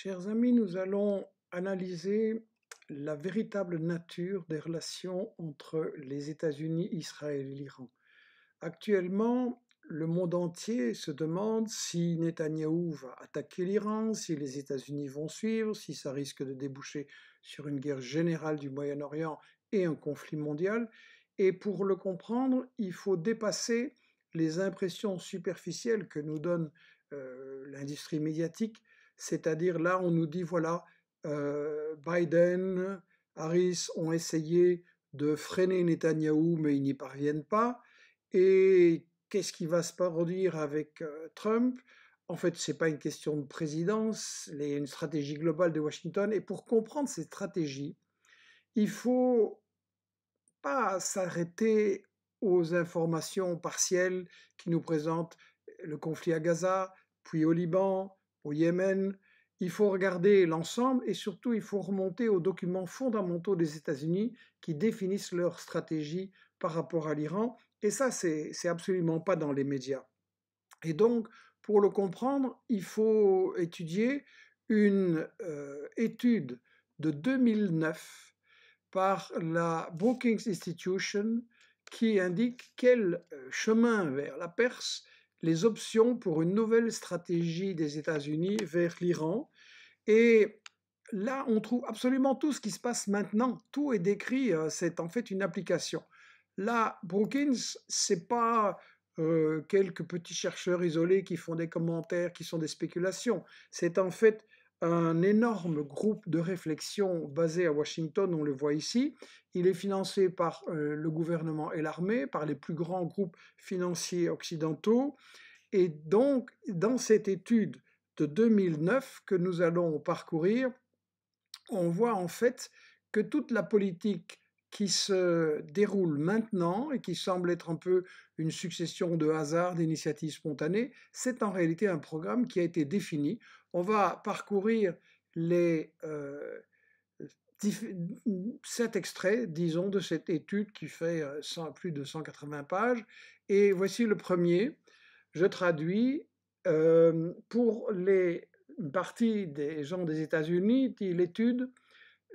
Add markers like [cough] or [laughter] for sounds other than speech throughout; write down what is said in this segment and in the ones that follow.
Chers amis, nous allons analyser la véritable nature des relations entre les États-Unis, Israël et l'Iran. Actuellement, le monde entier se demande si Netanyahou va attaquer l'Iran, si les États-Unis vont suivre, si ça risque de déboucher sur une guerre générale du Moyen-Orient et un conflit mondial. Et pour le comprendre, il faut dépasser les impressions superficielles que nous donne euh, l'industrie médiatique c'est-à-dire là, on nous dit, voilà, euh, Biden, Harris ont essayé de freiner Netanyahou, mais ils n'y parviennent pas. Et qu'est-ce qui va se produire avec euh, Trump En fait, ce n'est pas une question de présidence, c'est une stratégie globale de Washington. Et pour comprendre cette stratégie, il faut pas s'arrêter aux informations partielles qui nous présentent le conflit à Gaza, puis au Liban, au Yémen, il faut regarder l'ensemble et surtout il faut remonter aux documents fondamentaux des États-Unis qui définissent leur stratégie par rapport à l'Iran. Et ça, c'est absolument pas dans les médias. Et donc, pour le comprendre, il faut étudier une euh, étude de 2009 par la Brookings Institution qui indique quel euh, chemin vers la Perse les options pour une nouvelle stratégie des États-Unis vers l'Iran. Et là, on trouve absolument tout ce qui se passe maintenant. Tout est décrit, euh, c'est en fait une application. Là, Brookings, c'est pas euh, quelques petits chercheurs isolés qui font des commentaires qui sont des spéculations. C'est en fait un énorme groupe de réflexion basé à Washington, on le voit ici. Il est financé par euh, le gouvernement et l'armée, par les plus grands groupes financiers occidentaux. Et donc, dans cette étude de 2009 que nous allons parcourir, on voit en fait que toute la politique qui se déroule maintenant et qui semble être un peu une succession de hasards, d'initiatives spontanées, c'est en réalité un programme qui a été défini on va parcourir les euh, extraits, disons, de cette étude qui fait euh, plus de 180 pages. Et voici le premier. Je traduis euh, pour les parties des gens des États-Unis, dit l'étude.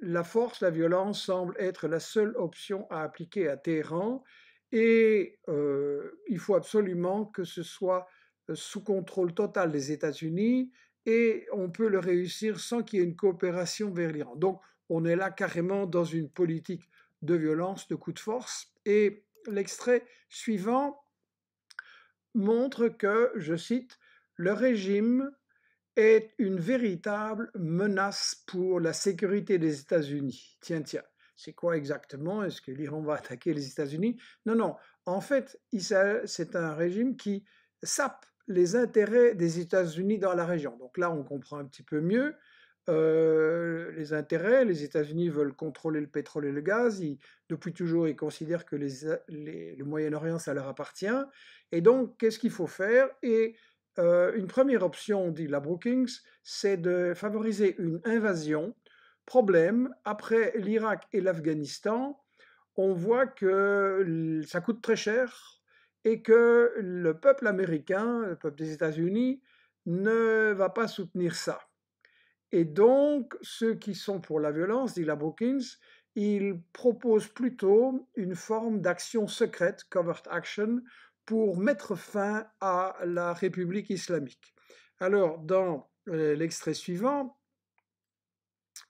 La force, la violence semble être la seule option à appliquer à Téhéran et euh, il faut absolument que ce soit sous contrôle total des États-Unis et on peut le réussir sans qu'il y ait une coopération vers l'Iran. Donc on est là carrément dans une politique de violence, de coup de force. Et l'extrait suivant montre que, je cite, le régime est une véritable menace pour la sécurité des États-Unis. Tiens, tiens, c'est quoi exactement Est-ce que l'Iran va attaquer les États-Unis Non, non. En fait, c'est un régime qui sape les intérêts des États-Unis dans la région. Donc là, on comprend un petit peu mieux euh, les intérêts. Les États-Unis veulent contrôler le pétrole et le gaz. depuis toujours, ils considèrent que le Moyen-Orient, ça leur appartient. Et donc, qu'est-ce qu'il faut faire Et euh, une première option, dit la Brookings, c'est de favoriser une invasion. Problème, après l'Irak et l'Afghanistan, on voit que ça coûte très cher et que le peuple américain, le peuple des États-Unis, ne va pas soutenir ça. Et donc, ceux qui sont pour la violence, dit la Brookings, ils proposent plutôt une forme d'action secrète, covert action, pour mettre fin à la République islamique. Alors, dans euh, l'extrait suivant,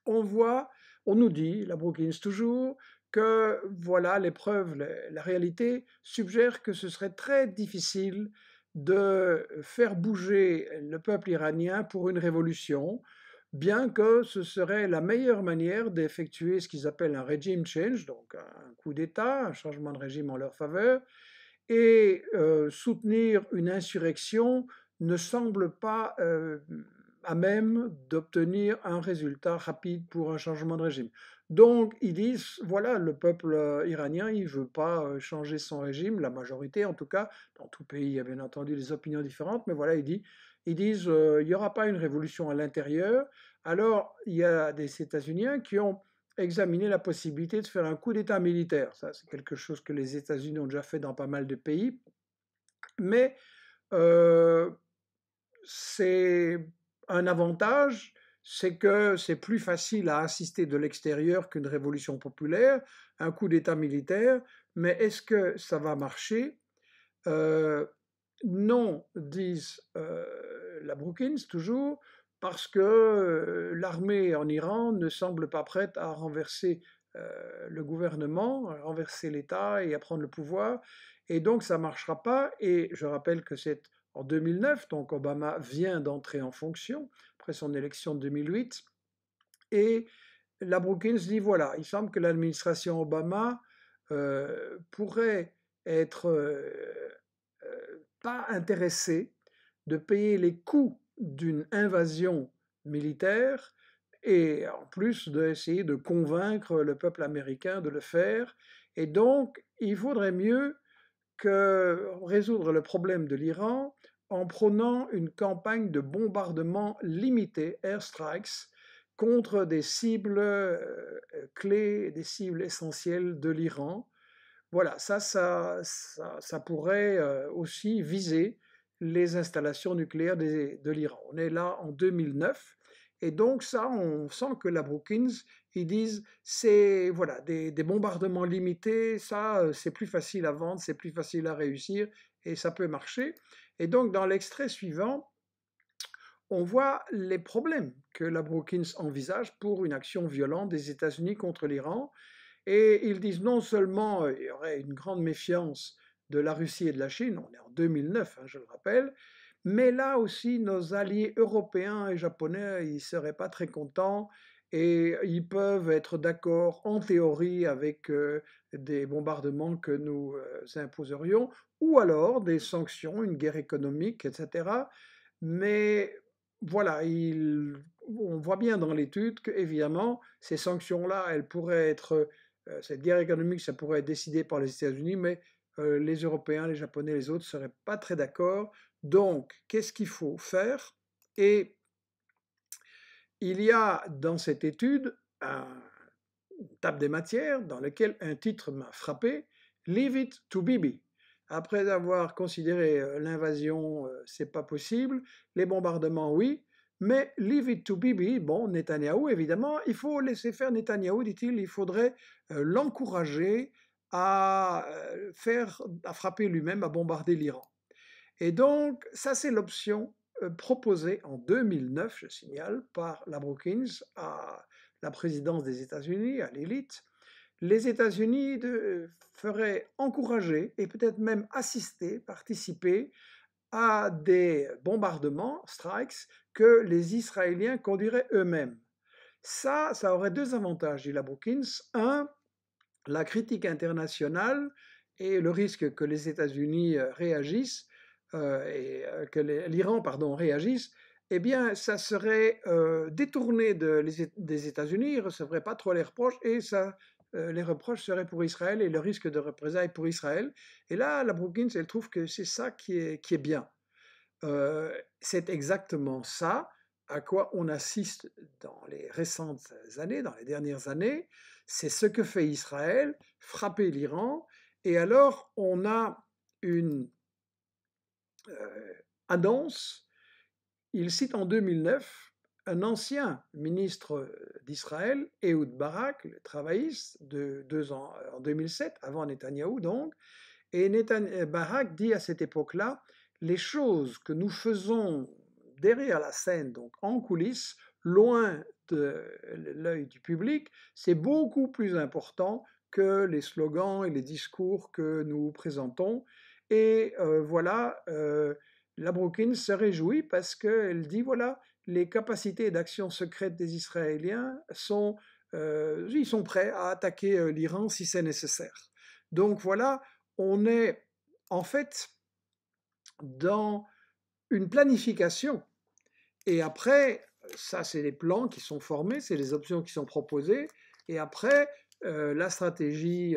on voit, on nous dit, la Brookings toujours, que voilà, l'épreuve, la, la réalité suggère que ce serait très difficile de faire bouger le peuple iranien pour une révolution, bien que ce serait la meilleure manière d'effectuer ce qu'ils appellent un regime change, donc un coup d'État, un changement de régime en leur faveur, et euh, soutenir une insurrection ne semble pas euh, à même d'obtenir un résultat rapide pour un changement de régime. Donc ils disent, voilà, le peuple euh, iranien, il ne veut pas euh, changer son régime, la majorité en tout cas, dans tout pays il y a bien entendu des opinions différentes, mais voilà, ils disent, euh, il n'y aura pas une révolution à l'intérieur. Alors il y a des États-Unis qui ont examiné la possibilité de faire un coup d'État militaire. Ça, c'est quelque chose que les États-Unis ont déjà fait dans pas mal de pays. Mais c'est un avantage c'est que c'est plus facile à assister de l'extérieur qu'une révolution populaire, un coup d'État militaire, mais est-ce que ça va marcher euh, Non, disent euh, la Brookings toujours, parce que euh, l'armée en Iran ne semble pas prête à renverser le gouvernement, à renverser l'État et à prendre le pouvoir, et donc ça ne marchera pas, et je rappelle que c'est en 2009, donc Obama vient d'entrer en fonction, après son élection de 2008. Et la Brookings dit voilà, il semble que l'administration Obama euh, pourrait être euh, euh, pas intéressée de payer les coûts d'une invasion militaire et en plus d'essayer de convaincre le peuple américain de le faire. Et donc, il vaudrait mieux que résoudre le problème de l'Iran en prenant une campagne de bombardement limité, airstrikes, contre des cibles euh, clés, des cibles essentielles de l'Iran. Voilà, ça, ça, ça, pourrait euh, aussi viser les installations nucléaires de, l'Iran. On est là en 2009. Et donc ça, on sent que la Brookings, ils disent, c'est voilà, des, bombardements limités, ça, euh, c'est plus facile à vendre, c'est plus facile à réussir, et ça peut marcher. Et donc dans l'extrait suivant, on voit les problèmes que la Brookings envisage pour une action violente des États-Unis contre l'Iran. Et ils disent non seulement euh, il y aurait une grande méfiance de la Russie et de la Chine, on est en 2009, hein, je le rappelle, mais là aussi nos alliés européens et japonais, ils ne seraient pas très contents et ils peuvent être d'accord en théorie avec euh, des bombardements que nous euh, imposerions ou alors des sanctions, une guerre économique, etc. Mais voilà, il, on voit bien dans l'étude que, évidemment, ces sanctions-là, elles pourraient être, euh, cette guerre économique, ça pourrait être décidé par les États-Unis, mais euh, les Européens, les Japonais, les autres ne seraient pas très d'accord. Donc, qu'est-ce qu'il faut faire Et il y a dans cette étude un, une table des matières dans laquelle un titre m'a frappé, Leave it to Bibi après avoir considéré l'invasion, c'est pas possible, les bombardements, oui, mais leave it to Bibi, bon, Netanyahou, évidemment, il faut laisser faire Netanyahou, dit-il, il faudrait l'encourager à faire, à frapper lui-même, à bombarder l'Iran. Et donc, ça c'est l'option proposée en 2009, je signale, par la Brookings à la présidence des États-Unis, à l'élite, les États-Unis euh, feraient encourager et peut-être même assister, participer à des bombardements, strikes, que les Israéliens conduiraient eux-mêmes. Ça, ça aurait deux avantages, dit la Brookings. Un, la critique internationale et le risque que les États-Unis euh, réagissent, euh, et que l'Iran, pardon, réagisse, eh bien, ça serait détourné des États-Unis, ils ne recevraient pas trop les reproches et ça euh, les reproches seraient pour Israël et le risque de représailles pour Israël. Et là, la Brookings, elle trouve que c'est ça qui est, qui est bien. Euh, c'est exactement ça à quoi on assiste dans les récentes années, dans les dernières années. C'est ce que fait Israël, frapper l'Iran. Et alors, on a une euh, annonce. Il cite en 2009 un ancien ministre d'Israël, Ehud Barak, le travailliste, de ans, en 2007, avant Netanyahou donc. Et Netanyahu euh, Barak dit à cette époque-là les choses que nous faisons derrière la scène, donc en coulisses, loin de l'œil du public, c'est beaucoup plus important que les slogans et les discours que nous présentons. Et euh, voilà, euh, la Brooklyn se réjouit parce qu'elle dit voilà, les capacités d'action secrète des Israéliens sont, euh, ils sont prêts à attaquer euh, l'Iran si c'est nécessaire. Donc voilà, on est en fait dans une planification. Et après, ça c'est les plans qui sont formés, c'est les options qui sont proposées. Et après, euh, la stratégie,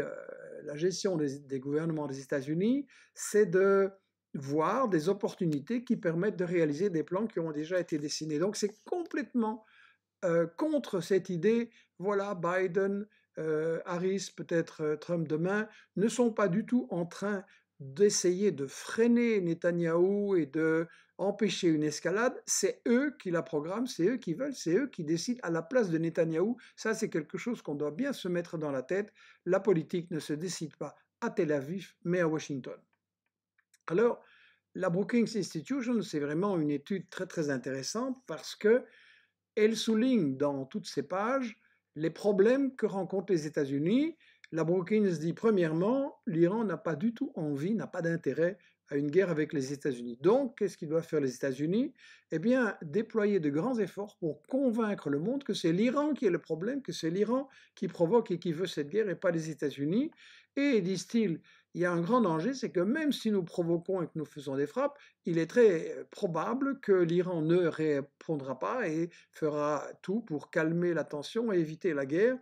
la gestion des, des gouvernements des États-Unis, c'est de voir des opportunités qui permettent de réaliser des plans qui ont déjà été dessinés. Donc c'est complètement euh, contre cette idée, voilà, Biden, euh, Harris, peut-être euh, Trump demain, ne sont pas du tout en train d'essayer de freiner Netanyahou et de empêcher une escalade, c'est eux qui la programment, c'est eux qui veulent, c'est eux qui décident à la place de Netanyahou. Ça, c'est quelque chose qu'on doit bien se mettre dans la tête. La politique ne se décide pas à Tel Aviv, mais à Washington. Alors, la Brookings Institution, c'est vraiment une étude très très intéressante parce que elle souligne dans toutes ses pages les problèmes que rencontrent les États-Unis. La Brookings dit premièrement, l'Iran n'a pas du tout envie, n'a pas d'intérêt à une guerre avec les États-Unis. Donc, qu'est-ce qu'ils doit faire les États-Unis Eh bien, déployer de grands efforts pour convaincre le monde que c'est l'Iran qui est le problème, que c'est l'Iran qui provoque et qui veut cette guerre et pas les États-Unis. Et, disent-ils, il y a un grand danger, c'est que même si nous provoquons et que nous faisons des frappes, il est très euh, probable que l'Iran ne répondra pas et fera tout pour calmer la tension et éviter la guerre.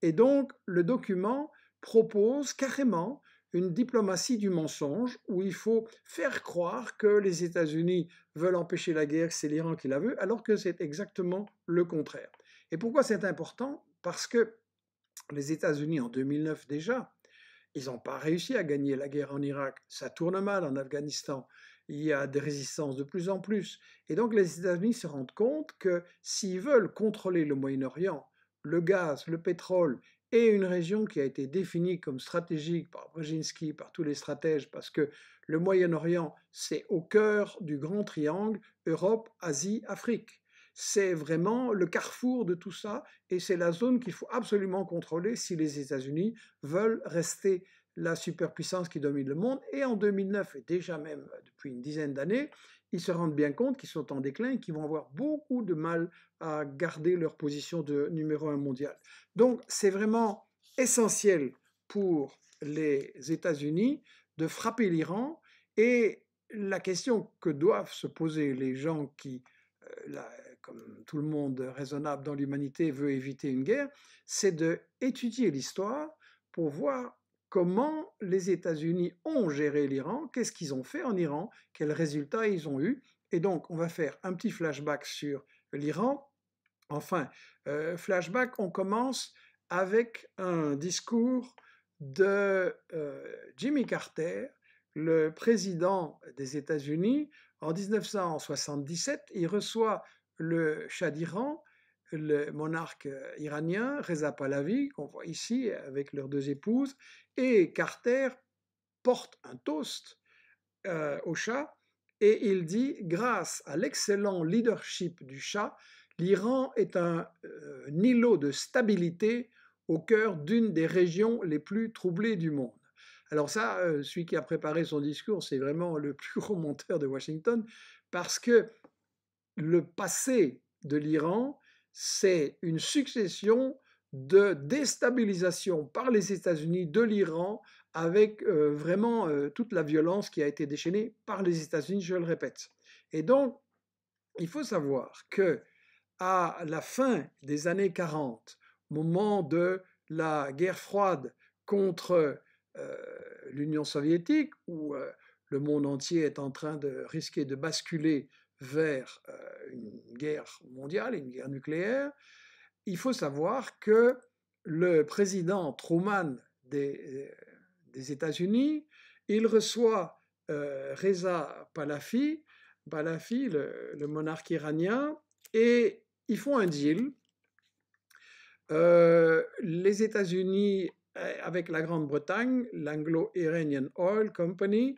Et donc, le document propose carrément une diplomatie du mensonge où il faut faire croire que les États-Unis veulent empêcher la guerre, que c'est l'Iran qui la veut, alors que c'est exactement le contraire. Et pourquoi c'est important Parce que les États-Unis, en 2009 déjà, ils n'ont pas réussi à gagner la guerre en Irak. Ça tourne mal en Afghanistan. Il y a des résistances de plus en plus. Et donc les États-Unis se rendent compte que s'ils veulent contrôler le Moyen-Orient, le gaz, le pétrole et une région qui a été définie comme stratégique par Brzezinski, par tous les stratèges, parce que le Moyen-Orient, c'est au cœur du grand triangle Europe, Asie, Afrique c'est vraiment le carrefour de tout ça et c'est la zone qu'il faut absolument contrôler si les États-Unis veulent rester la superpuissance qui domine le monde. Et en 2009, et déjà même depuis une dizaine d'années, ils se rendent bien compte qu'ils sont en déclin et qu'ils vont avoir beaucoup de mal à garder leur position de numéro un mondial. Donc c'est vraiment essentiel pour les États-Unis de frapper l'Iran et la question que doivent se poser les gens qui, euh, tout le monde raisonnable dans l'humanité veut éviter une guerre, c'est de étudier l'histoire pour voir comment les États-Unis ont géré l'Iran, qu'est-ce qu'ils ont fait en Iran, quels résultats ils ont eu Et donc, on va faire un petit flashback sur l'Iran. Enfin, euh, flashback, on commence avec un discours de euh, Jimmy Carter, le président des États-Unis. En 1977, il reçoit le Shah d'Iran, le monarque euh, iranien, Reza Pahlavi, qu'on voit ici avec leurs deux épouses, et Carter porte un toast euh, au chat et il dit Grâce à l'excellent leadership du Shah, l'Iran est un, un euh, îlot de stabilité au cœur d'une des régions les plus troublées du monde. Alors ça, celui qui a préparé son discours, c'est vraiment le [laughs] plus gros monteur de Washington, parce que le passé de l'Iran, c'est une succession de déstabilisation par les États-Unis de l'Iran avec euh, vraiment euh, toute la violence qui a été déchaînée par les États-Unis, je le répète. Et donc, il faut savoir que à la fin des années 40, moment de la guerre froide contre euh, l'Union soviétique, où le monde entier est en train de risquer de basculer vers euh, une guerre mondiale, une guerre nucléaire, il faut savoir que le président Truman des, euh, États-Unis, il reçoit euh, Reza Pahlavi, le, monarque iranien, et ils font un deal. les États-Unis, avec la Grande-Bretagne, l'Anglo-Iranian Oil Company,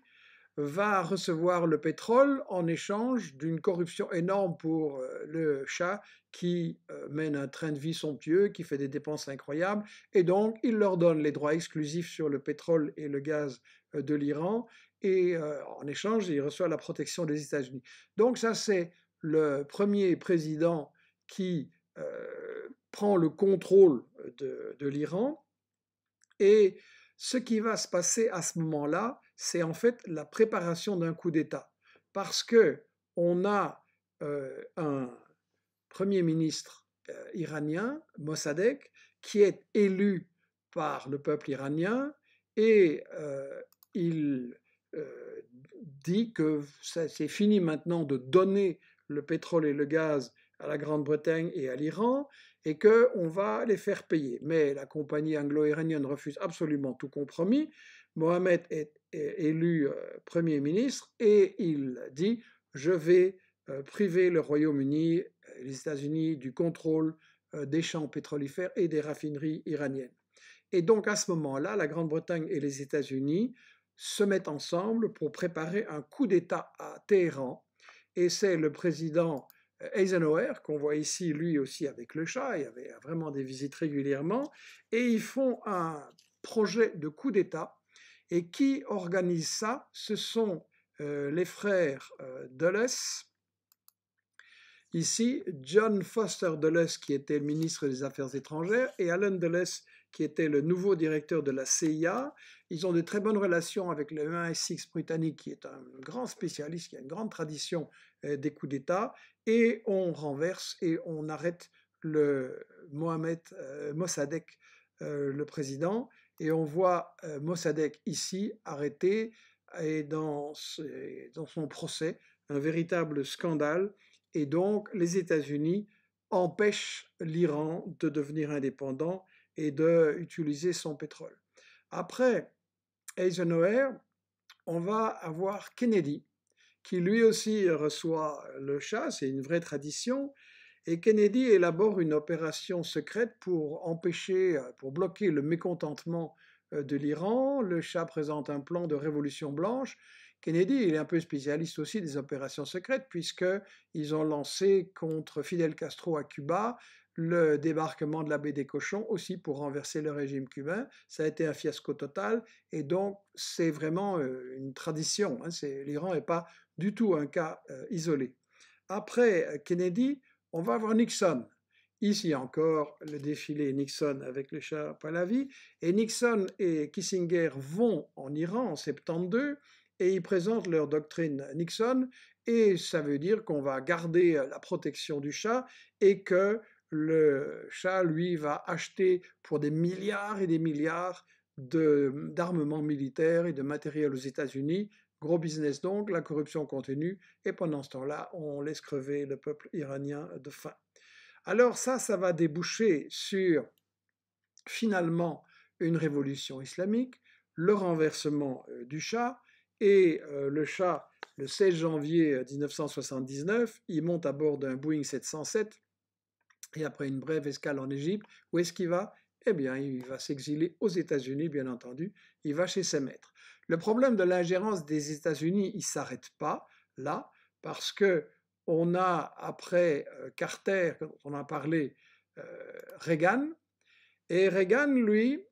va recevoir le pétrole en échange d'une corruption énorme pour euh, le chat qui euh, mène un train de vie somptueux, qui fait des dépenses incroyables, et donc il leur donne les droits exclusifs sur le pétrole et le gaz euh, de l'Iran, et en échange, il reçoit la protection des États-Unis. Donc ça, c'est le premier président qui prend le contrôle de l'Iran, et ce qui va se passer à ce moment-là, c'est en fait la préparation d'un coup d'État. Parce que on a euh, un Premier ministre euh, iranien, Mossadegh, qui est élu par le peuple iranien et euh, il dit que c'est fini maintenant de donner le pétrole et le gaz à la Grande-Bretagne et à l'Iran et qu'on va les faire payer. Mais la compagnie anglo-iranienne refuse absolument tout compromis Mohamed est, élu euh, Premier ministre et il dit je vais euh, priver le Royaume-Uni, euh, les États-Unis, du contrôle des champs pétrolifères et des raffineries iraniennes. Et donc à ce moment-là, la Grande-Bretagne et les États-Unis se mettent ensemble pour préparer un coup d'État à Téhéran. Et c'est le président Eisenhower, qu'on voit ici lui aussi avec le chat, il y avait vraiment des visites régulièrement, et ils font un projet de coup d'État et qui organise ça Ce sont euh, les frères euh, Dulles. Ici, John Foster Dulles, qui était ministre des Affaires étrangères, et Alan Dulles, qui était le nouveau directeur de la CIA. Ils ont de très bonnes relations avec le MI6 britannique, qui est un grand spécialiste, qui a une grande tradition euh, des coups d'État, et on renverse et on arrête le Mohamed Mossadegh, le président. Et on voit euh, Mossadegh ici arrêté et dans, dans son procès, un véritable scandale. Et donc les États-Unis empêchent l'Iran de devenir indépendant et d'utiliser son pétrole. Après Eisenhower, on va avoir Kennedy, qui lui aussi reçoit le chat, c'est une vraie tradition, et Kennedy élabore une opération secrète pour empêcher, euh, pour bloquer le mécontentement euh, de l'Iran. Le chat présente un plan de révolution blanche. Kennedy, il est un peu spécialiste aussi des opérations secrètes, puisqu'ils ont lancé contre Fidel Castro à Cuba le débarquement de la baie des cochons aussi pour renverser le régime cubain. Ça a été un fiasco total et donc c'est vraiment euh, une tradition. Hein. L'Iran n'est pas du tout un cas isolé. Après Kennedy, on va avoir Nixon. Ici encore, le défilé Nixon avec le chat Pahlavi. Et Nixon et Kissinger vont en Iran en 72 et ils présentent leur doctrine Nixon. Et ça veut dire qu'on va garder euh, la protection du chat et que le chat, lui, va acheter pour des milliards et des milliards d'armements militaires et de matériel aux États-Unis Gros business donc, la corruption continue, et pendant ce temps-là, on laisse crever le peuple iranien de faim. Alors ça, ça va déboucher sur finalement une révolution islamique, le renversement euh, du Shah, et euh, le Shah, le 16 janvier 1979, euh, il monte à bord d'un Boeing 707, et après une brève escale en Égypte, où est-ce qu'il va eh bien, il va s'exiler aux États-Unis, bien entendu. Il va chez ses maîtres. Le problème de l'ingérence des États-Unis, il ne s'arrête pas là, parce que on a, après euh, Carter, on a parlé, euh, Reagan, et Reagan, lui,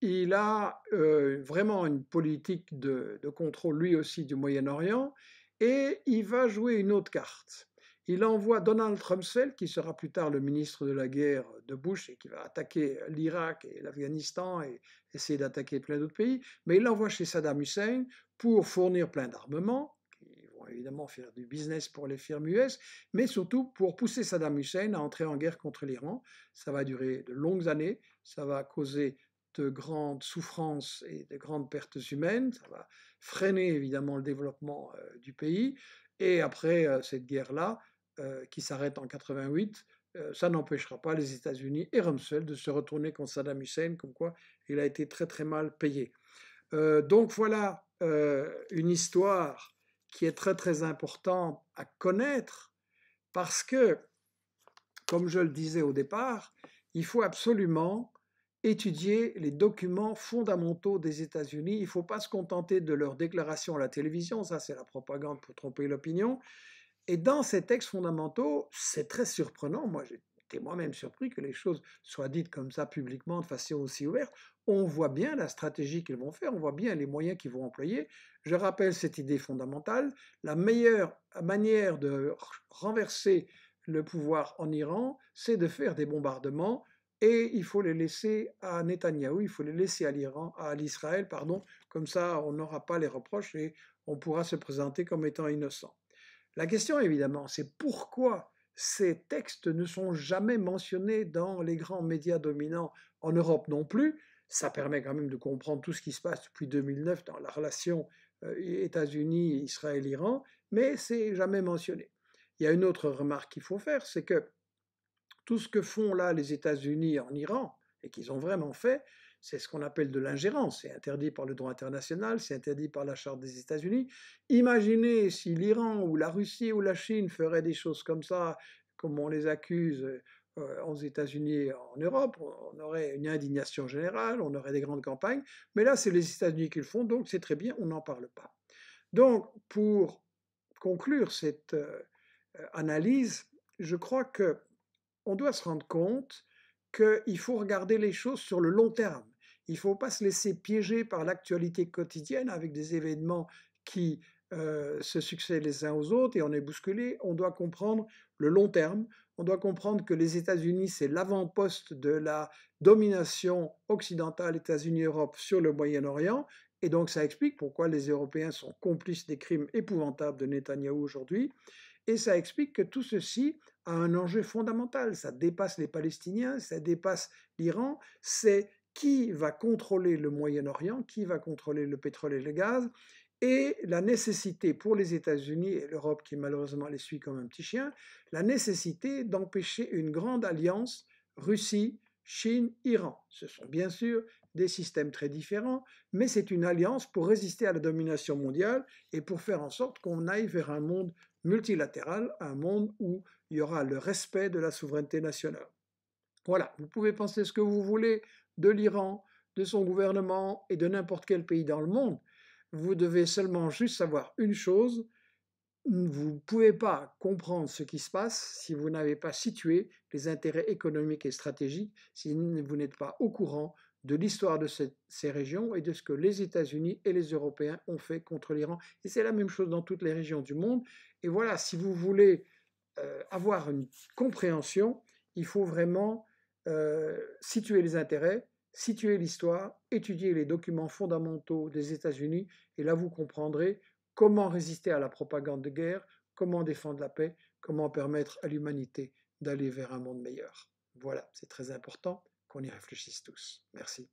il a euh, vraiment une politique de contrôle, lui aussi, du Moyen-Orient, et il va jouer une autre carte il envoie Donald Rumsfeld, qui sera plus tard le ministre de la guerre de Bush et qui va attaquer l'Irak et l'Afghanistan et essayer d'attaquer plein d'autres pays, mais il l'envoie chez Saddam Hussein pour fournir plein d'armements, qui vont évidemment faire du business pour les firmes US, mais surtout pour pousser Saddam Hussein à entrer en guerre contre l'Iran. Ça va durer de longues années, ça va causer de grandes souffrances et de grandes pertes humaines, ça va freiner évidemment le développement euh, du pays, et après euh, cette guerre-là, euh, qui s'arrête en 88, euh, ça n'empêchera pas les États-Unis et Rumsfeld de se retourner contre Saddam Hussein, comme quoi il a été très très mal payé. Euh, donc voilà une histoire qui est très très importante à connaître parce que, comme je le disais au départ, il faut absolument étudier les documents fondamentaux des États-Unis. Il ne faut pas se contenter de leurs déclarations à la télévision, ça c'est la propagande pour tromper l'opinion. Et dans ces textes fondamentaux, c'est très surprenant, moi j'étais moi-même surpris que les choses soient dites comme ça publiquement, de façon aussi ouverte, on voit bien la stratégie qu'ils vont faire, on voit bien les moyens qu'ils vont employer. Je rappelle cette idée fondamentale, la meilleure manière de renverser le pouvoir en Iran, c'est de faire des bombardements et il faut les laisser à Netanyahou, il faut les laisser à l'Iran, à l'Israël, pardon, comme ça on n'aura pas les reproches et on pourra se présenter comme étant innocent. La question, évidemment, c'est pourquoi ces textes ne sont jamais mentionnés dans les grands médias dominants en Europe non plus. Ça permet quand même de comprendre tout ce qui se passe depuis 2009 dans la relation euh, États-Unis, Israël, Iran, mais c'est jamais mentionné. Il y a une autre remarque qu'il faut faire, c'est que tout ce que font là les États-Unis en Iran, et qu'ils ont vraiment fait, c'est ce qu'on appelle de l'ingérence. C'est interdit par le droit international, c'est interdit par la Charte des États-Unis. Imaginez si l'Iran ou la Russie ou la Chine feraient des choses comme ça, comme on les accuse euh, aux États-Unis en Europe, on aurait une indignation générale, on aurait des grandes campagnes. Mais là, c'est les États-Unis qui le font, donc c'est très bien, on n'en parle pas. Donc, pour conclure cette euh, analyse, je crois que on doit se rendre compte qu'il faut regarder les choses sur le long terme. Il ne faut pas se laisser piéger par l'actualité quotidienne avec des événements qui euh, se succèdent les uns aux autres et on est bousculé. On doit comprendre le long terme. On doit comprendre que les États-Unis, c'est l'avant-poste de la domination occidentale États-Unis-Europe sur le Moyen-Orient. Et donc ça explique pourquoi les Européens sont complices des crimes épouvantables de Netanyahou aujourd'hui. Et ça explique que tout ceci a un enjeu fondamental. Ça dépasse les Palestiniens, ça dépasse l'Iran. C'est qui va contrôler le Moyen-Orient, qui va contrôler le pétrole et le gaz, et la nécessité pour les États-Unis et l'Europe, qui malheureusement les suit comme un petit chien, la nécessité d'empêcher une grande alliance Russie, Chine, Iran. Ce sont bien sûr des systèmes très différents, mais c'est une alliance pour résister à la domination mondiale et pour faire en sorte qu'on aille vers un monde multilatéral, un monde où il y aura le respect de la souveraineté nationale. Voilà, vous pouvez penser ce que vous voulez de l'Iran, de son gouvernement et de n'importe quel pays dans le monde. Vous devez seulement juste savoir une chose, vous ne pouvez pas comprendre ce qui se passe si vous n'avez pas situé les intérêts économiques et stratégiques, si vous n'êtes pas au courant de l'histoire de ces régions et de ce que les États-Unis et les Européens ont fait contre l'Iran. Et c'est la même chose dans toutes les régions du monde. Et voilà, si vous voulez euh, avoir une compréhension, il faut vraiment euh, situer les intérêts, situer l'histoire, étudier les documents fondamentaux des États-Unis, et là vous comprendrez comment résister à la propagande de guerre, comment défendre la paix, comment permettre à l'humanité d'aller vers un monde meilleur. Voilà, c'est très important qu'on y réfléchisse tous. Merci.